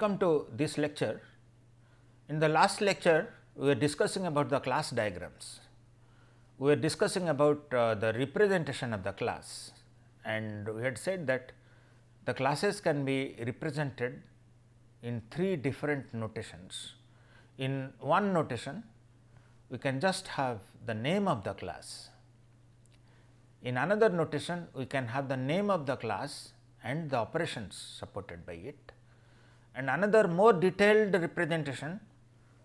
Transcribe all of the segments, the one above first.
welcome to this lecture. In the last lecture, we were discussing about the class diagrams. We were discussing about uh, the representation of the class and we had said that the classes can be represented in three different notations. In one notation, we can just have the name of the class. In another notation, we can have the name of the class and the operations supported by it and another more detailed representation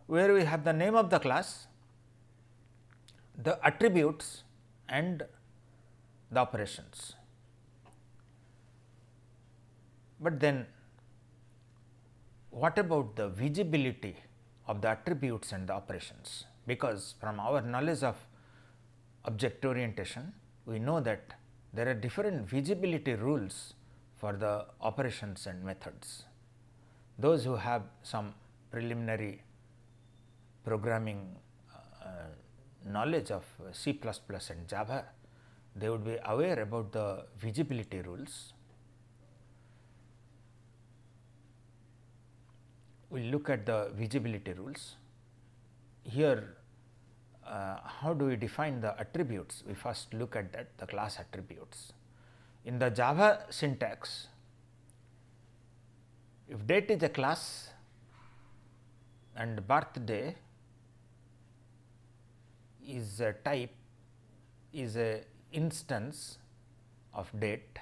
where we have the name of the class, the attributes and the operations. But then what about the visibility of the attributes and the operations? Because from our knowledge of object orientation, we know that there are different visibility rules for the operations and methods those who have some preliminary programming uh, knowledge of C++ and Java, they would be aware about the visibility rules. We will look at the visibility rules. Here, uh, how do we define the attributes? We first look at that the class attributes. In the Java syntax, if date is a class and birthday is a type is a instance of date.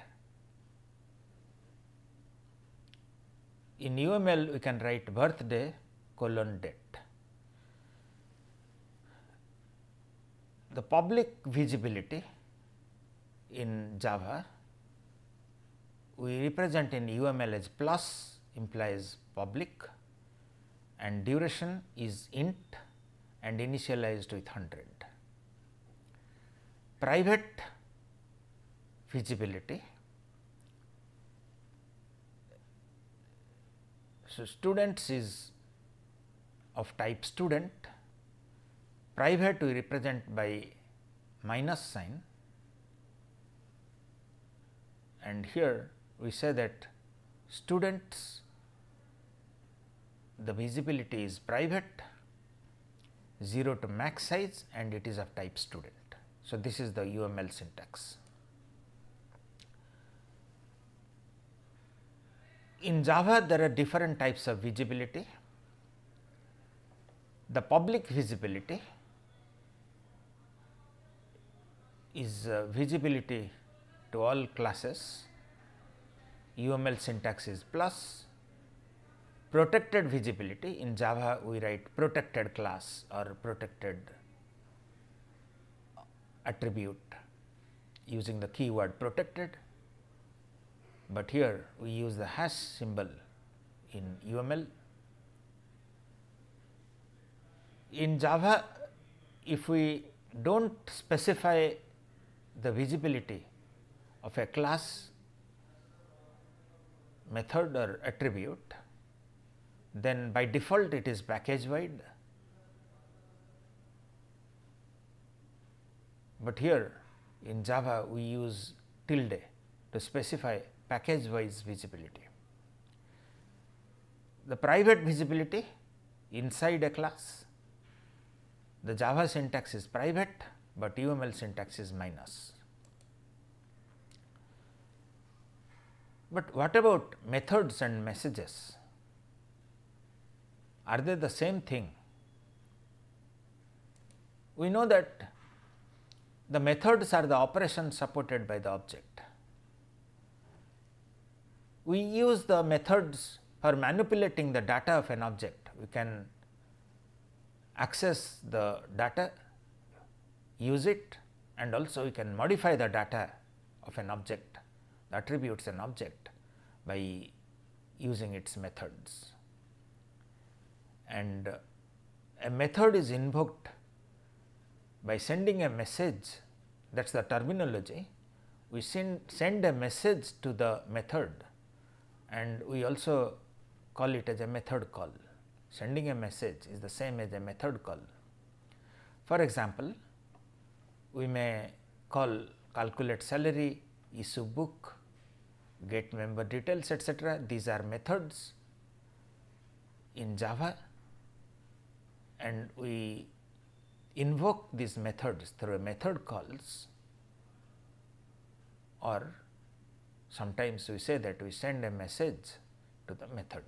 In UML we can write birthday colon date. The public visibility in Java we represent in UML as plus implies public and duration is int and initialized with 100. Private feasibility. So, students is of type student, private we represent by minus sign and here we say that students the visibility is private, 0 to max size and it is of type student. So, this is the UML syntax. In Java there are different types of visibility. The public visibility is uh, visibility to all classes, UML syntax is plus protected visibility. In Java, we write protected class or protected attribute using the keyword protected, but here we use the hash symbol in UML. In Java, if we do not specify the visibility of a class method or attribute, then by default it is package wide. But here in Java we use tilde to specify package wise visibility. The private visibility inside a class, the Java syntax is private, but UML syntax is minus. But what about methods and messages? are they the same thing? We know that the methods are the operations supported by the object. We use the methods for manipulating the data of an object. We can access the data, use it and also we can modify the data of an object, the attributes an object by using its methods and a method is invoked by sending a message that is the terminology. We send, send a message to the method and we also call it as a method call. Sending a message is the same as a method call. For example, we may call calculate salary, issue book, get member details etc. These are methods in Java and we invoke these methods through method calls or sometimes we say that we send a message to the method.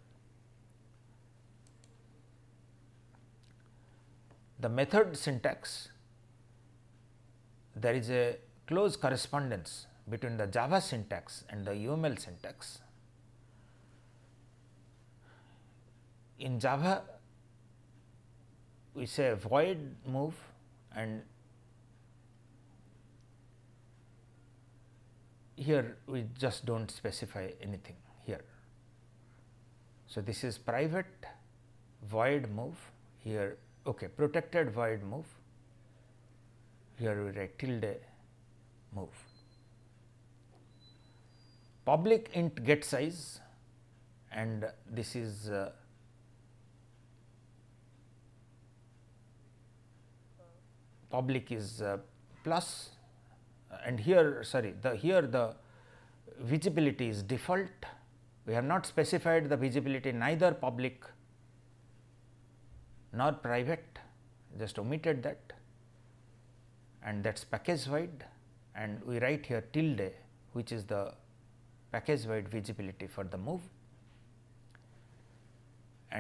The method syntax there is a close correspondence between the Java syntax and the UML syntax. In Java we say void move and here we just do not specify anything here. So, this is private void move here okay, protected void move here we write tilde move. Public int get size and this is uh, public is uh, plus uh, and here sorry the here the visibility is default we have not specified the visibility neither public nor private just omitted that and that is package wide and we write here tilde which is the package wide visibility for the move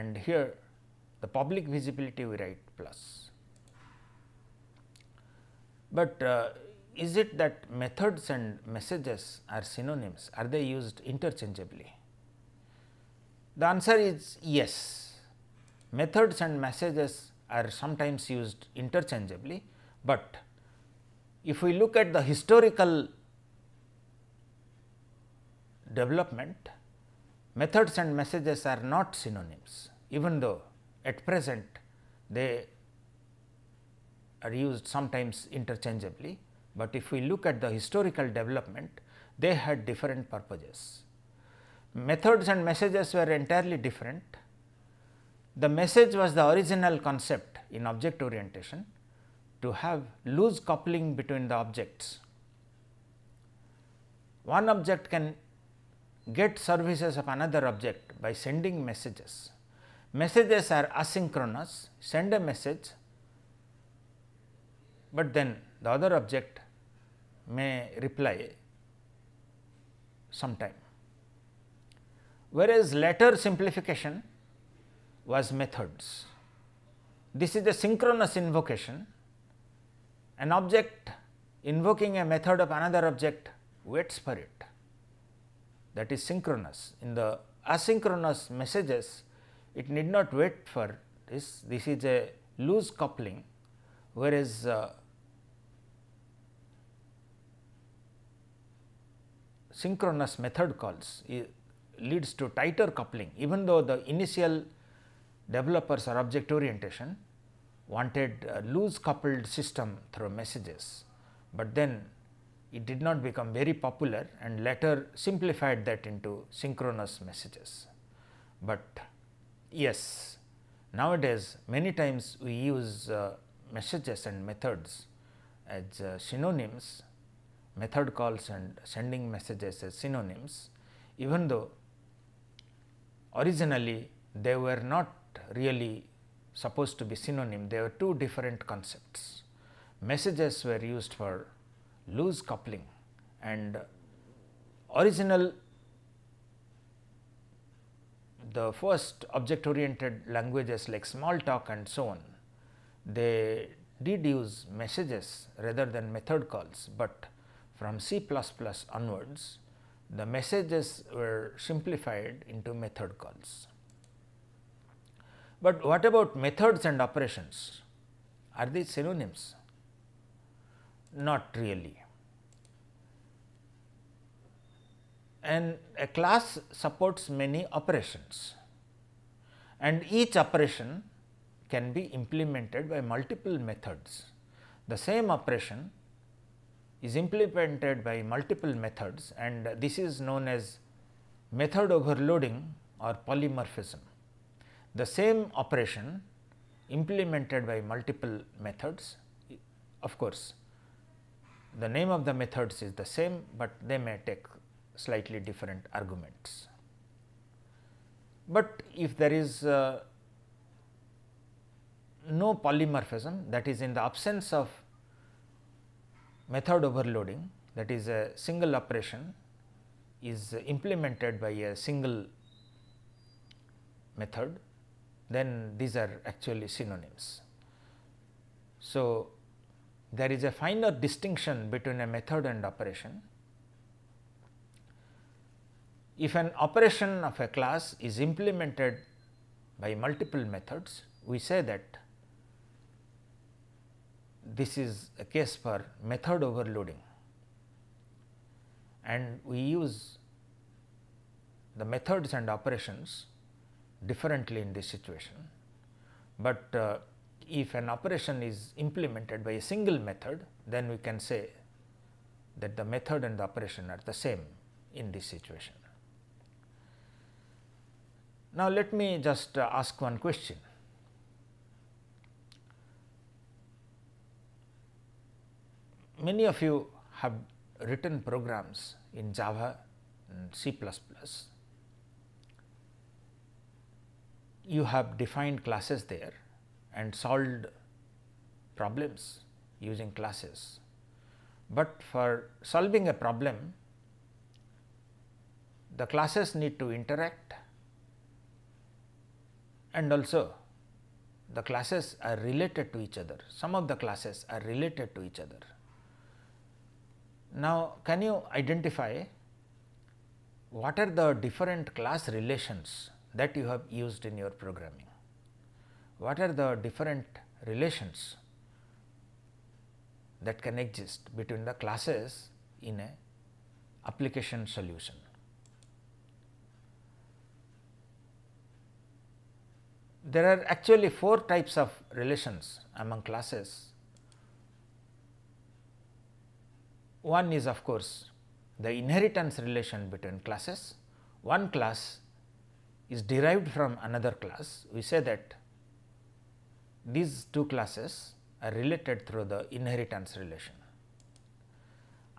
and here the public visibility we write plus. But uh, is it that methods and messages are synonyms? Are they used interchangeably? The answer is yes. Methods and messages are sometimes used interchangeably, but if we look at the historical development, methods and messages are not synonyms, even though at present they are used sometimes interchangeably, but if we look at the historical development, they had different purposes. Methods and messages were entirely different. The message was the original concept in object orientation to have loose coupling between the objects. One object can get services of another object by sending messages. Messages are asynchronous, send a message, but then the other object may reply sometime. Whereas, latter simplification was methods. This is a synchronous invocation, an object invoking a method of another object waits for it that is synchronous. In the asynchronous messages, it need not wait for this, this is a loose coupling whereas uh, synchronous method calls leads to tighter coupling even though the initial developers or object orientation wanted a uh, loose coupled system through messages, but then it did not become very popular and later simplified that into synchronous messages. But yes, nowadays many times we use uh, messages and methods as uh, synonyms method calls and sending messages as synonyms even though originally they were not really supposed to be synonym, they were two different concepts. Messages were used for loose coupling and original the first object oriented languages like Smalltalk and so on, they did use messages rather than method calls, but from C++ onwards, the messages were simplified into method calls. But what about methods and operations? Are they synonyms? Not really. And a class supports many operations and each operation can be implemented by multiple methods. The same operation is implemented by multiple methods and this is known as method overloading or polymorphism. The same operation implemented by multiple methods of course, the name of the methods is the same, but they may take slightly different arguments. But if there is uh, no polymorphism that is in the absence of method overloading that is a single operation is implemented by a single method then these are actually synonyms. So, there is a finer distinction between a method and operation. If an operation of a class is implemented by multiple methods, we say that this is a case for method overloading and we use the methods and operations differently in this situation. But uh, if an operation is implemented by a single method, then we can say that the method and the operation are the same in this situation. Now, let me just uh, ask one question. many of you have written programs in Java and C++. You have defined classes there and solved problems using classes. But for solving a problem, the classes need to interact and also the classes are related to each other. Some of the classes are related to each other. Now, can you identify what are the different class relations that you have used in your programming? What are the different relations that can exist between the classes in a application solution? There are actually four types of relations among classes One is of course, the inheritance relation between classes. One class is derived from another class. We say that these two classes are related through the inheritance relation.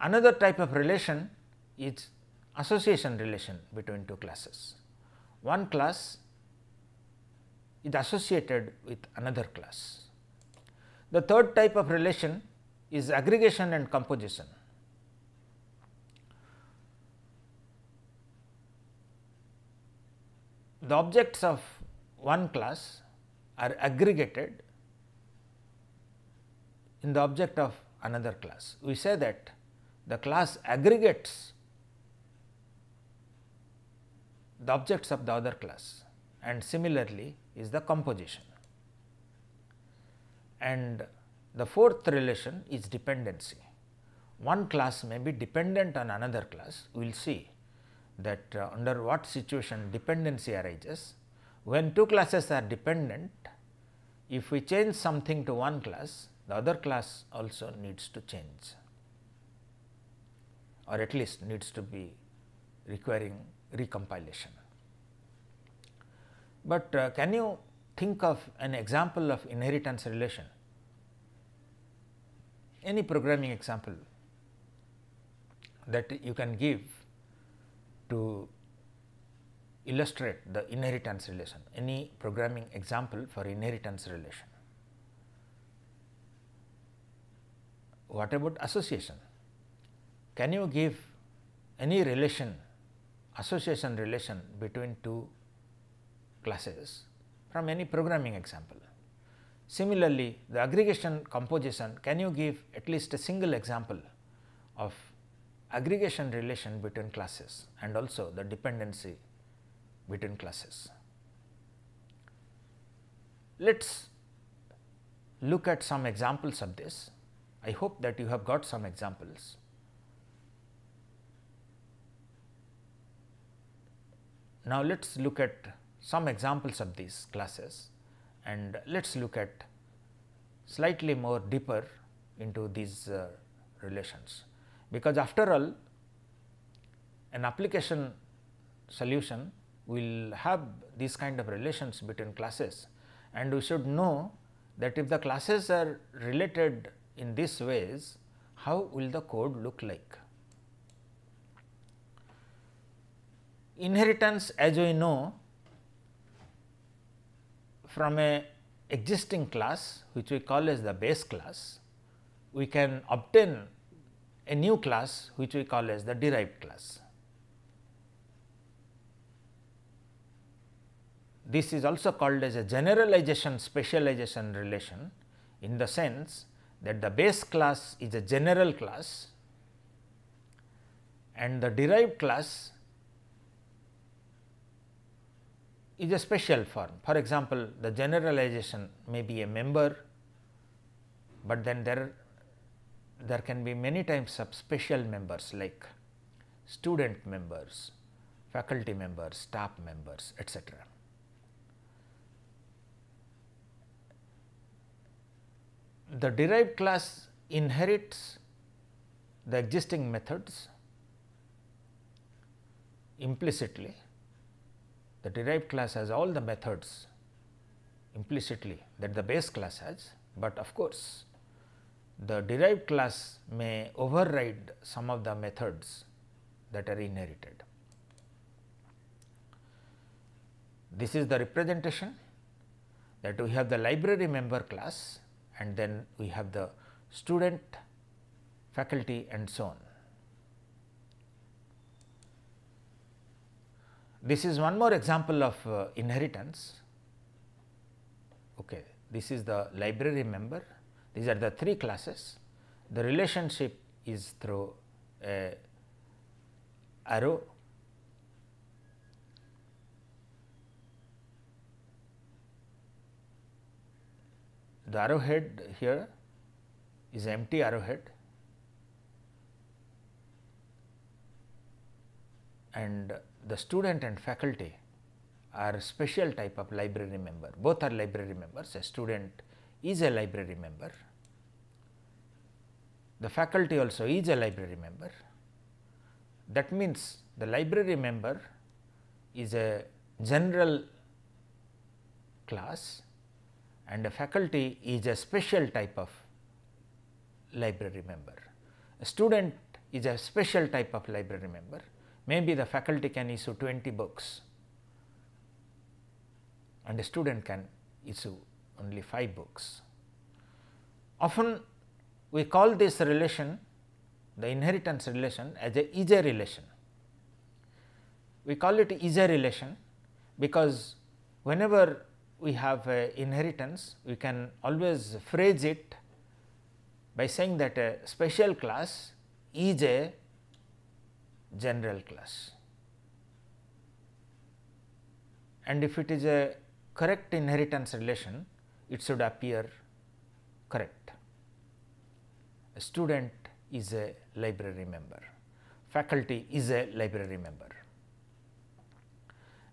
Another type of relation is association relation between two classes. One class is associated with another class. The third type of relation is aggregation and composition. the objects of one class are aggregated in the object of another class. We say that the class aggregates the objects of the other class and similarly is the composition. And the fourth relation is dependency. One class may be dependent on another class, we will see that uh, under what situation dependency arises. When two classes are dependent, if we change something to one class, the other class also needs to change or at least needs to be requiring recompilation. But uh, can you think of an example of inheritance relation? Any programming example that you can give to illustrate the inheritance relation, any programming example for inheritance relation. What about association? Can you give any relation, association relation between two classes from any programming example? Similarly, the aggregation composition, can you give at least a single example of aggregation relation between classes and also the dependency between classes. Let us look at some examples of this. I hope that you have got some examples. Now, let us look at some examples of these classes and let us look at slightly more deeper into these uh, relations because after all an application solution will have these kind of relations between classes and we should know that if the classes are related in these ways, how will the code look like. Inheritance as we know from a existing class which we call as the base class, we can obtain a new class which we call as the derived class. This is also called as a generalization specialization relation in the sense that the base class is a general class and the derived class is a special form. For example, the generalization may be a member, but then there there can be many times subspecial members like student members, faculty members, staff members etc. The derived class inherits the existing methods implicitly. The derived class has all the methods implicitly that the base class has, but of course, the derived class may override some of the methods that are inherited. This is the representation that we have the library member class and then we have the student, faculty and so on. This is one more example of uh, inheritance. Okay. This is the library member these are the three classes. The relationship is through a uh, arrow the arrowhead here is empty arrowhead and the student and faculty are special type of library member both are library members a student is a library member the faculty also is a library member. That means, the library member is a general class and a faculty is a special type of library member. A student is a special type of library member, maybe the faculty can issue 20 books and a student can issue only 5 books. Often we call this relation the inheritance relation as a Ije relation. We call it is-a relation because whenever we have inheritance we can always phrase it by saying that a special class is a general class. And if it is a correct inheritance relation it should appear correct. A student is a library member, faculty is a library member.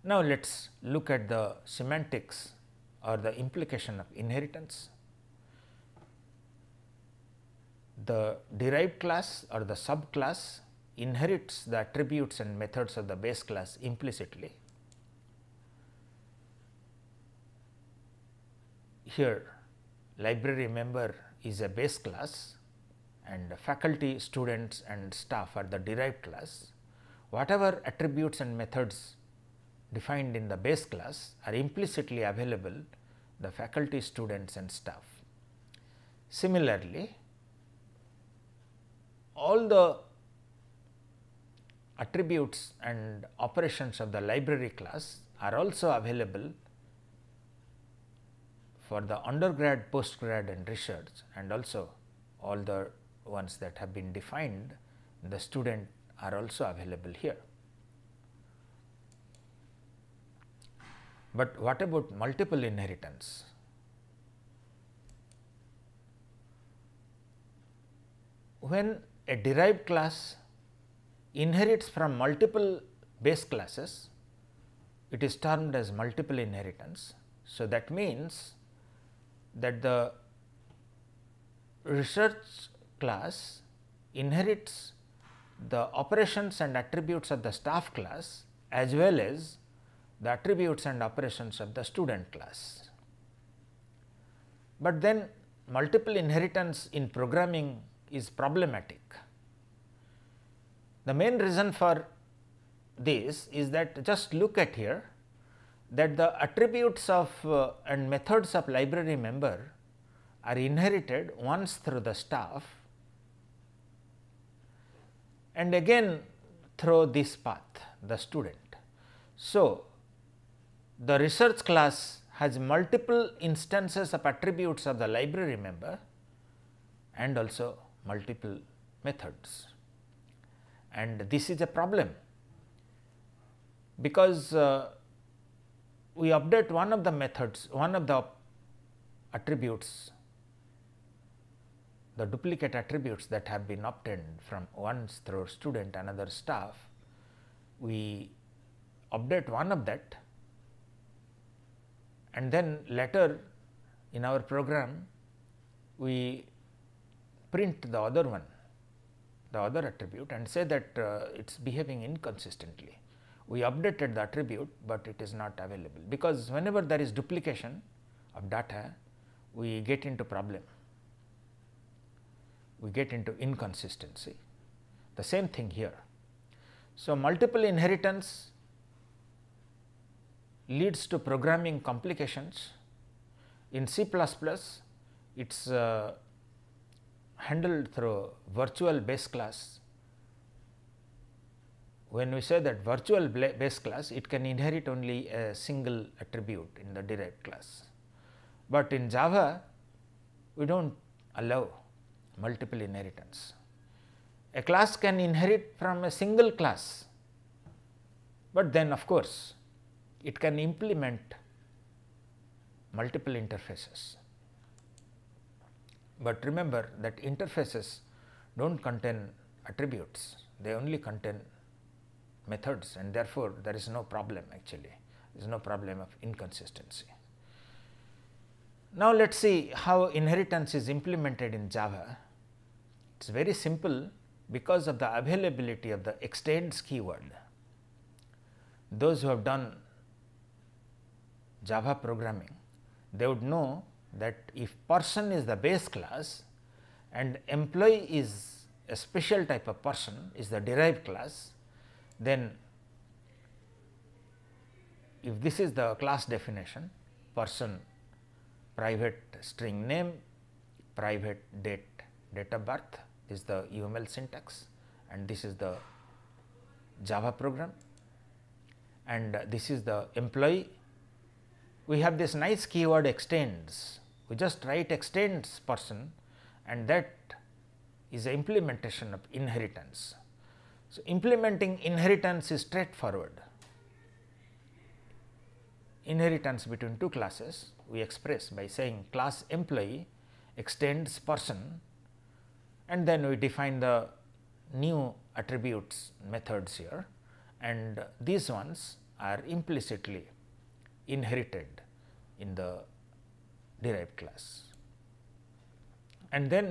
Now, let us look at the semantics or the implication of inheritance. The derived class or the subclass inherits the attributes and methods of the base class implicitly. Here library member is a base class and faculty, students and staff are the derived class. Whatever attributes and methods defined in the base class are implicitly available the faculty, students and staff. Similarly, all the attributes and operations of the library class are also available for the undergrad, postgrad and research and also all the ones that have been defined, the student are also available here. But what about multiple inheritance? When a derived class inherits from multiple base classes, it is termed as multiple inheritance. So, that means that the research class inherits the operations and attributes of the staff class as well as the attributes and operations of the student class. But then multiple inheritance in programming is problematic. The main reason for this is that just look at here that the attributes of uh, and methods of library member are inherited once through the staff and again through this path the student. So, the research class has multiple instances of attributes of the library member and also multiple methods. And this is a problem because uh, we update one of the methods, one of the attributes the duplicate attributes that have been obtained from one through student another staff, we update one of that and then later in our program we print the other one the other attribute and say that uh, it is behaving inconsistently. We updated the attribute, but it is not available because whenever there is duplication of data we get into problem we get into inconsistency. The same thing here. So, multiple inheritance leads to programming complications. In C++, it is uh, handled through virtual base class. When we say that virtual base class, it can inherit only a single attribute in the derived class. But in Java, we do not allow multiple inheritance. A class can inherit from a single class, but then of course, it can implement multiple interfaces. But remember that interfaces do not contain attributes, they only contain methods and therefore, there is no problem actually, there is no problem of inconsistency. Now, let us see how inheritance is implemented in Java it is very simple because of the availability of the extends keyword. Those who have done Java programming, they would know that if person is the base class and employee is a special type of person is the derived class, then if this is the class definition person private string name private date date of birth is the UML syntax and this is the Java program and this is the employee. We have this nice keyword extends, we just write extends person and that is the implementation of inheritance. So, implementing inheritance is straightforward. Inheritance between two classes we express by saying class employee extends person and then we define the new attributes methods here and these ones are implicitly inherited in the derived class. And then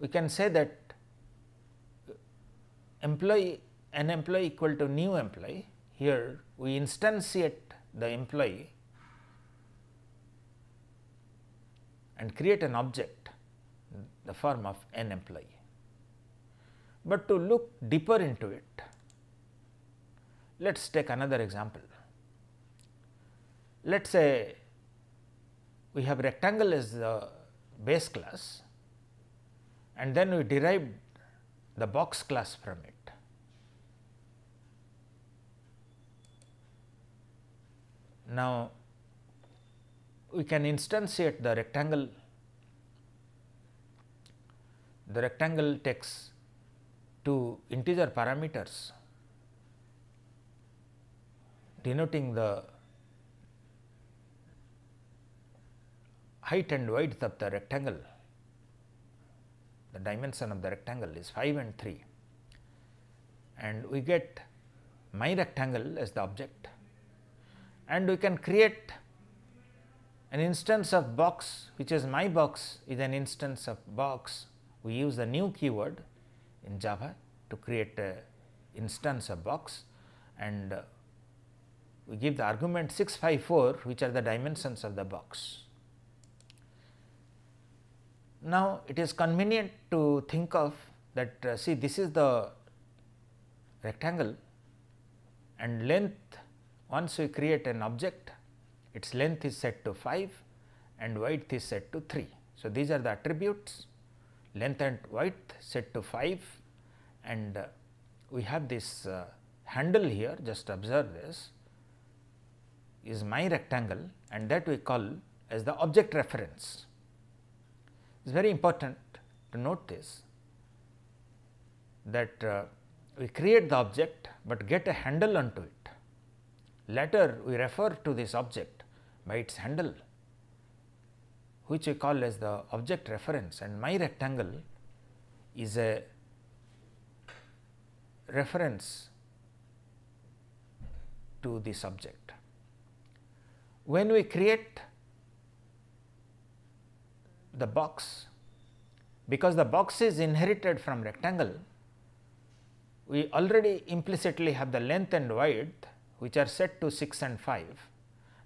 we can say that employee an employee equal to new employee here we instantiate the employee and create an object the form of an employee. But to look deeper into it, let us take another example. Let us say we have rectangle as the base class and then we derived the box class from it. Now, we can instantiate the rectangle the rectangle takes two integer parameters denoting the height and width of the rectangle. The dimension of the rectangle is 5 and 3 and we get my rectangle as the object and we can create an instance of box which is my box is an instance of box we use a new keyword in Java to create a instance of box and uh, we give the argument 654 which are the dimensions of the box. Now, it is convenient to think of that uh, see this is the rectangle and length once we create an object its length is set to 5 and width is set to 3. So, these are the attributes length and width set to 5 and uh, we have this uh, handle here just observe this is my rectangle and that we call as the object reference. It is very important to note this that uh, we create the object, but get a handle onto it. Later we refer to this object by its handle which we call as the object reference and my rectangle is a reference to the subject. When we create the box, because the box is inherited from rectangle, we already implicitly have the length and width which are set to 6 and 5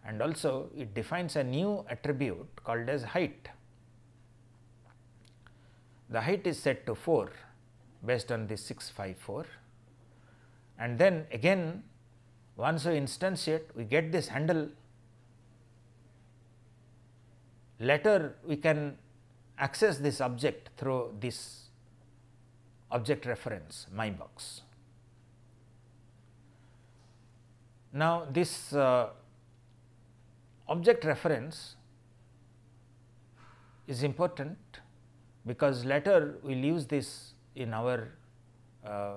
and also it defines a new attribute called as height. The height is set to 4 based on this 654 and then again once we instantiate we get this handle later we can access this object through this object reference my box. Now, this uh, object reference is important because later we will use this in our uh,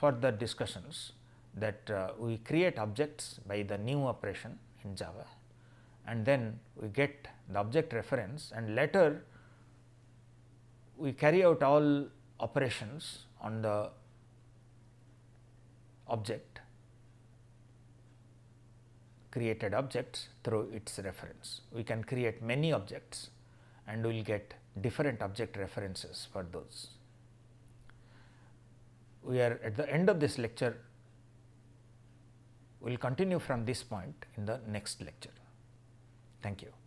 further discussions that uh, we create objects by the new operation in Java and then we get the object reference and later we carry out all operations on the object created objects through its reference. We can create many objects and we will get different object references for those. We are at the end of this lecture, we will continue from this point in the next lecture. Thank you.